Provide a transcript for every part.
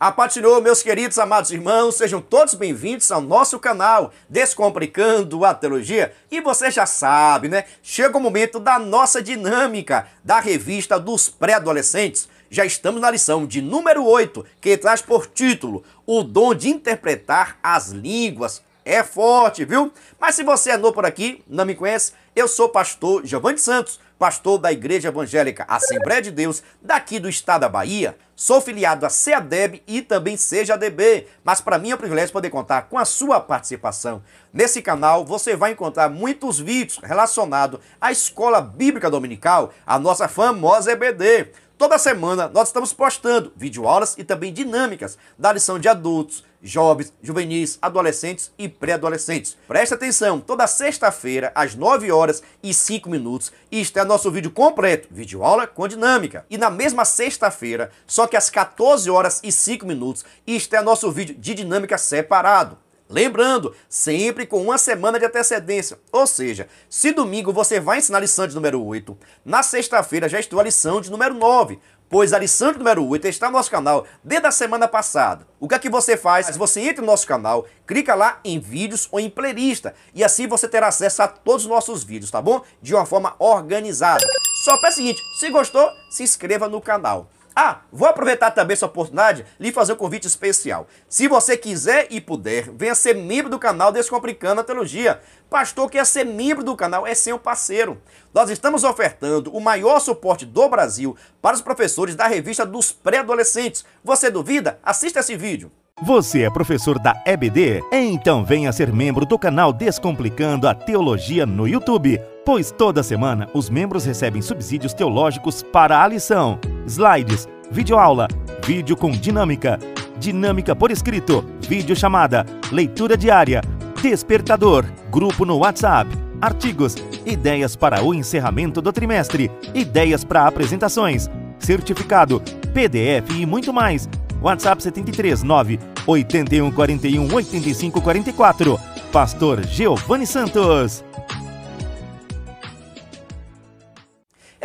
A Patinou, meus queridos amados irmãos, sejam todos bem-vindos ao nosso canal Descomplicando a Teologia. E você já sabe, né? Chega o momento da nossa dinâmica da revista dos pré-adolescentes. Já estamos na lição de número 8, que traz por título O Dom de Interpretar as Línguas. É forte, viu? Mas se você é novo por aqui, não me conhece, eu sou o pastor Giovanni Santos pastor da Igreja Evangélica Assembleia de Deus, daqui do estado da Bahia. Sou filiado a CEADEB e também seja DB. mas para mim é um privilégio poder contar com a sua participação. Nesse canal você vai encontrar muitos vídeos relacionados à Escola Bíblica Dominical, a nossa famosa EBD. Toda semana nós estamos postando videoaulas e também dinâmicas da lição de adultos, jovens, juvenis, adolescentes e pré-adolescentes. Presta atenção, toda sexta-feira, às 9 horas e 5 minutos, está nosso vídeo completo, vídeo aula com dinâmica. E na mesma sexta-feira, só que às 14 horas e 5 minutos, está é nosso vídeo de dinâmica separado. Lembrando, sempre com uma semana de antecedência. Ou seja, se domingo você vai ensinar a lição de número 8, na sexta-feira já estou a lição de número 9 pois a número 8 está no nosso canal desde a semana passada. O que é que você faz? Você entra no nosso canal, clica lá em vídeos ou em playlist e assim você terá acesso a todos os nossos vídeos, tá bom? De uma forma organizada. Só para o seguinte, se gostou, se inscreva no canal. Ah, vou aproveitar também essa oportunidade lhe fazer um convite especial. Se você quiser e puder, venha ser membro do canal Descomplicando a Teologia. Pastor que ser membro do canal é seu parceiro. Nós estamos ofertando o maior suporte do Brasil para os professores da revista dos pré-adolescentes. Você duvida? Assista esse vídeo. Você é professor da EBD? Então venha ser membro do canal Descomplicando a Teologia no YouTube, pois toda semana os membros recebem subsídios teológicos para a lição slides, videoaula, vídeo com dinâmica, dinâmica por escrito, vídeo chamada, leitura diária, despertador, grupo no WhatsApp, artigos, ideias para o encerramento do trimestre, ideias para apresentações, certificado, PDF e muito mais. WhatsApp 739 8141 8544. Pastor Giovanni Santos.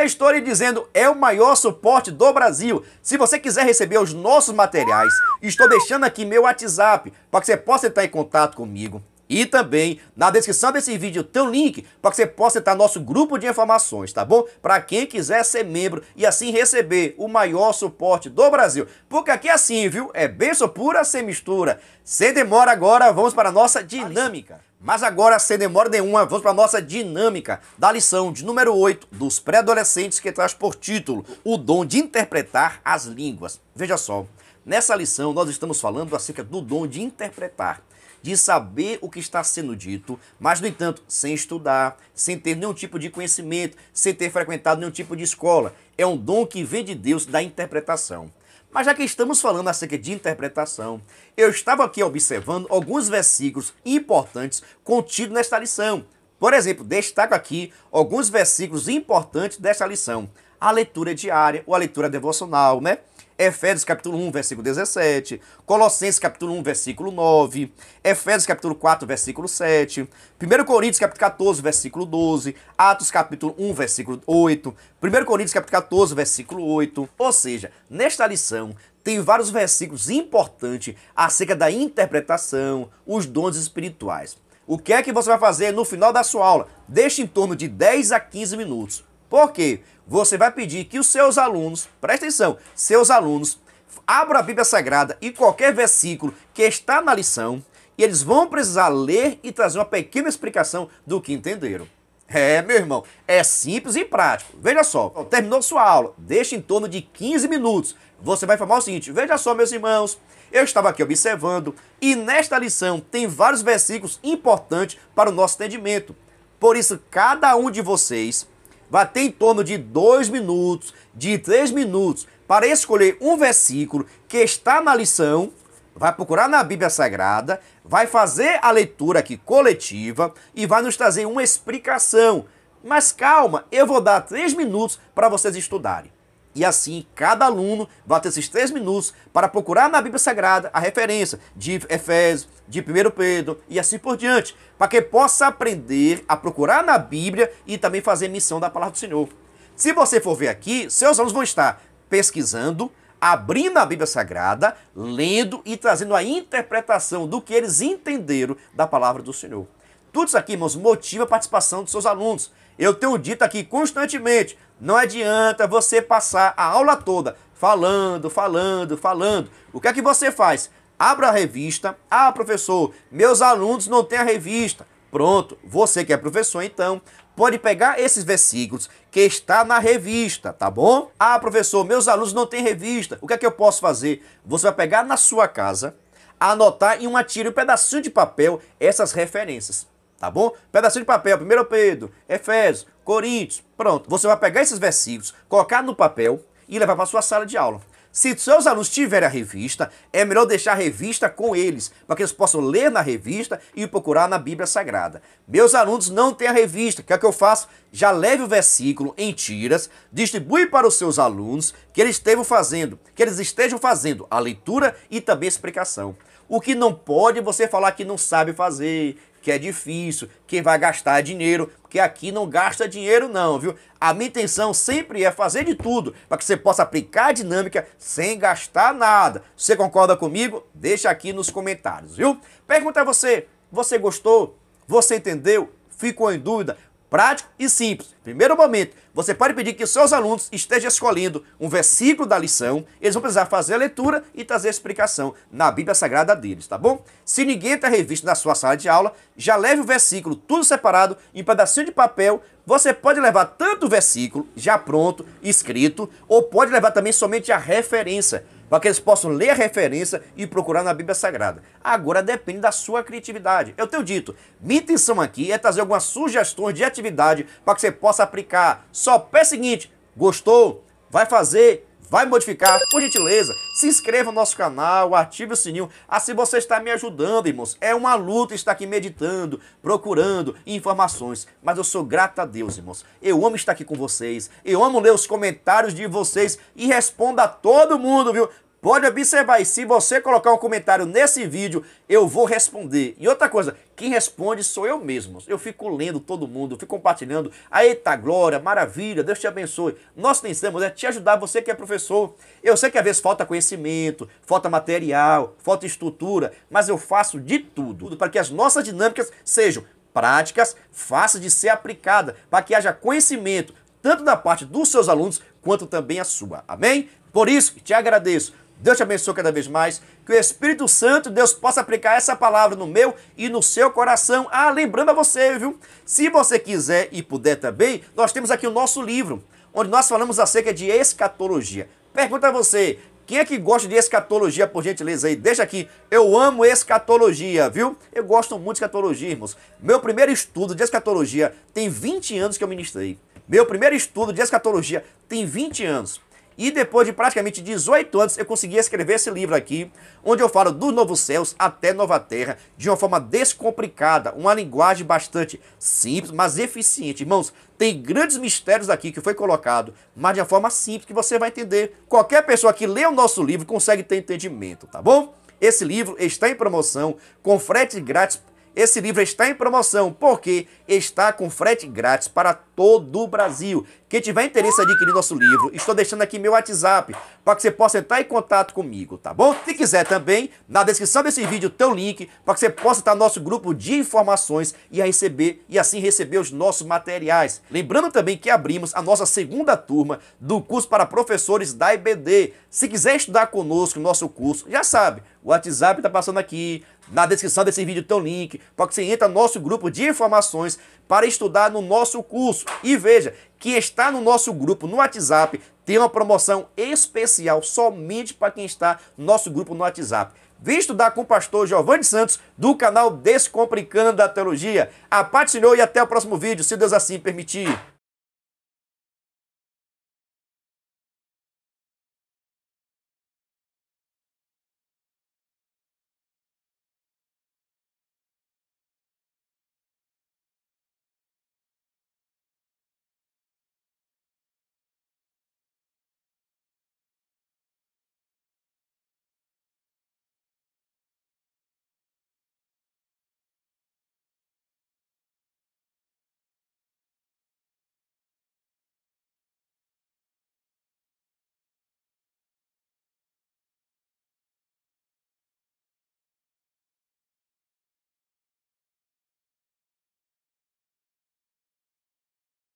Estou lhe dizendo, é o maior suporte do Brasil. Se você quiser receber os nossos materiais, estou deixando aqui meu WhatsApp para que você possa entrar em contato comigo. E também na descrição desse vídeo tem um link para que você possa entrar no nosso grupo de informações, tá bom? Para quem quiser ser membro e assim receber o maior suporte do Brasil. Porque aqui é assim, viu? É benção pura sem mistura. Sem demora agora, vamos para a nossa dinâmica. Mas agora, sem demora nenhuma, vamos para a nossa dinâmica da lição de número 8 dos pré-adolescentes que traz por título o dom de interpretar as línguas. Veja só, nessa lição nós estamos falando acerca do dom de interpretar, de saber o que está sendo dito, mas, no entanto, sem estudar, sem ter nenhum tipo de conhecimento, sem ter frequentado nenhum tipo de escola. É um dom que vem de Deus da interpretação. Mas já que estamos falando acerca de interpretação, eu estava aqui observando alguns versículos importantes contidos nesta lição. Por exemplo, destaco aqui alguns versículos importantes desta lição. A leitura diária ou a leitura devocional, né? Efésios capítulo 1, versículo 17, Colossenses capítulo 1, versículo 9, Efésios capítulo 4, versículo 7, 1 Coríntios capítulo 14, versículo 12, Atos capítulo 1, versículo 8, 1 Coríntios capítulo 14, versículo 8. Ou seja, nesta lição tem vários versículos importantes acerca da interpretação, os dons espirituais. O que é que você vai fazer no final da sua aula? Deixe em torno de 10 a 15 minutos por quê? Você vai pedir que os seus alunos, presta atenção, seus alunos abram a Bíblia Sagrada e qualquer versículo que está na lição, e eles vão precisar ler e trazer uma pequena explicação do que entenderam. É, meu irmão, é simples e prático. Veja só, terminou sua aula, deixa em torno de 15 minutos. Você vai falar o seguinte: veja só, meus irmãos, eu estava aqui observando e nesta lição tem vários versículos importantes para o nosso entendimento. Por isso, cada um de vocês vai ter em torno de dois minutos, de três minutos, para escolher um versículo que está na lição, vai procurar na Bíblia Sagrada, vai fazer a leitura aqui coletiva e vai nos trazer uma explicação. Mas calma, eu vou dar três minutos para vocês estudarem. E assim, cada aluno vai ter esses três minutos para procurar na Bíblia Sagrada a referência de Efésios, de 1 Pedro e assim por diante, para que possa aprender a procurar na Bíblia e também fazer missão da palavra do Senhor. Se você for ver aqui, seus alunos vão estar pesquisando, abrindo a Bíblia Sagrada, lendo e trazendo a interpretação do que eles entenderam da palavra do Senhor. Tudo isso aqui, irmãos, motiva a participação dos seus alunos. Eu tenho dito aqui constantemente, não adianta você passar a aula toda falando, falando, falando. O que é que você faz? Abra a revista. Ah, professor, meus alunos não têm a revista. Pronto, você que é professor, então, pode pegar esses versículos que está na revista, tá bom? Ah, professor, meus alunos não têm revista. O que é que eu posso fazer? Você vai pegar na sua casa, anotar em uma tira um pedacinho de papel essas referências tá bom? Pedacinho de papel, 1 Pedro, Efésios, Coríntios, pronto. Você vai pegar esses versículos, colocar no papel e levar para sua sala de aula. Se seus alunos tiverem a revista, é melhor deixar a revista com eles, para que eles possam ler na revista e procurar na Bíblia Sagrada. Meus alunos não têm a revista, o que é que eu faço? Já leve o versículo em tiras, distribui para os seus alunos que eles estejam fazendo, que eles estejam fazendo a leitura e também a explicação. O que não pode é você falar que não sabe fazer, que é difícil, que vai gastar dinheiro, porque aqui não gasta dinheiro não, viu? A minha intenção sempre é fazer de tudo para que você possa aplicar a dinâmica sem gastar nada. Você concorda comigo? Deixa aqui nos comentários, viu? Pergunta a você, você gostou? Você entendeu? Ficou em dúvida? prático e simples. Primeiro momento, você pode pedir que seus alunos estejam escolhendo um versículo da lição, eles vão precisar fazer a leitura e trazer a explicação na Bíblia Sagrada deles, tá bom? Se ninguém está revisto na sua sala de aula, já leve o versículo tudo separado em pedacinho de papel. Você pode levar tanto o versículo já pronto, escrito, ou pode levar também somente a referência para que eles possam ler a referência e procurar na Bíblia Sagrada. Agora depende da sua criatividade. Eu tenho dito, minha intenção aqui é trazer algumas sugestões de atividade para que você possa aplicar. Só pé seguinte, gostou? Vai fazer, vai modificar, por gentileza, se inscreva no nosso canal, ative o sininho, assim você está me ajudando, irmãos. É uma luta estar aqui meditando, procurando informações, mas eu sou grato a Deus, irmãos. Eu amo estar aqui com vocês, eu amo ler os comentários de vocês e respondo a todo mundo, viu? Pode observar aí, se você colocar um comentário nesse vídeo, eu vou responder. E outra coisa, quem responde sou eu mesmo. Eu fico lendo todo mundo, fico compartilhando. eita glória, maravilha, Deus te abençoe. Nós pensamos é te ajudar, você que é professor. Eu sei que às vezes falta conhecimento, falta material, falta estrutura, mas eu faço de tudo para que as nossas dinâmicas sejam práticas, fáceis de ser aplicada, para que haja conhecimento tanto da parte dos seus alunos quanto também a sua. Amém? Por isso, te agradeço Deus te abençoe cada vez mais. Que o Espírito Santo, Deus, possa aplicar essa palavra no meu e no seu coração. Ah, lembrando a você, viu? Se você quiser e puder também, nós temos aqui o nosso livro, onde nós falamos acerca de escatologia. Pergunta a você, quem é que gosta de escatologia, por gentileza aí? Deixa aqui. Eu amo escatologia, viu? Eu gosto muito de escatologia, irmãos. Meu primeiro estudo de escatologia tem 20 anos que eu ministrei. Meu primeiro estudo de escatologia tem 20 anos. E depois de praticamente 18 anos, eu consegui escrever esse livro aqui, onde eu falo dos Novos Céus até Nova Terra, de uma forma descomplicada, uma linguagem bastante simples, mas eficiente. Irmãos, tem grandes mistérios aqui que foi colocado, mas de uma forma simples que você vai entender. Qualquer pessoa que lê o nosso livro consegue ter entendimento, tá bom? Esse livro está em promoção, com frete grátis. Esse livro está em promoção porque está com frete grátis para todo o Brasil. Quem tiver interesse em adquirir nosso livro, estou deixando aqui meu WhatsApp para que você possa entrar em contato comigo, tá bom? Se quiser também, na descrição desse vídeo tem um link para que você possa estar no nosso grupo de informações e receber e assim receber os nossos materiais. Lembrando também que abrimos a nossa segunda turma do curso para professores da IBD. Se quiser estudar conosco no nosso curso, já sabe, o WhatsApp está passando aqui, na descrição desse vídeo tem um link para que você entre no nosso grupo de informações para estudar no nosso curso. E veja que está no nosso grupo no WhatsApp, tem uma promoção especial somente para quem está no nosso grupo no WhatsApp. Visto estudar com o pastor Giovanni Santos, do canal Descomplicando da Teologia. A paz Senhor e até o próximo vídeo, se Deus assim permitir.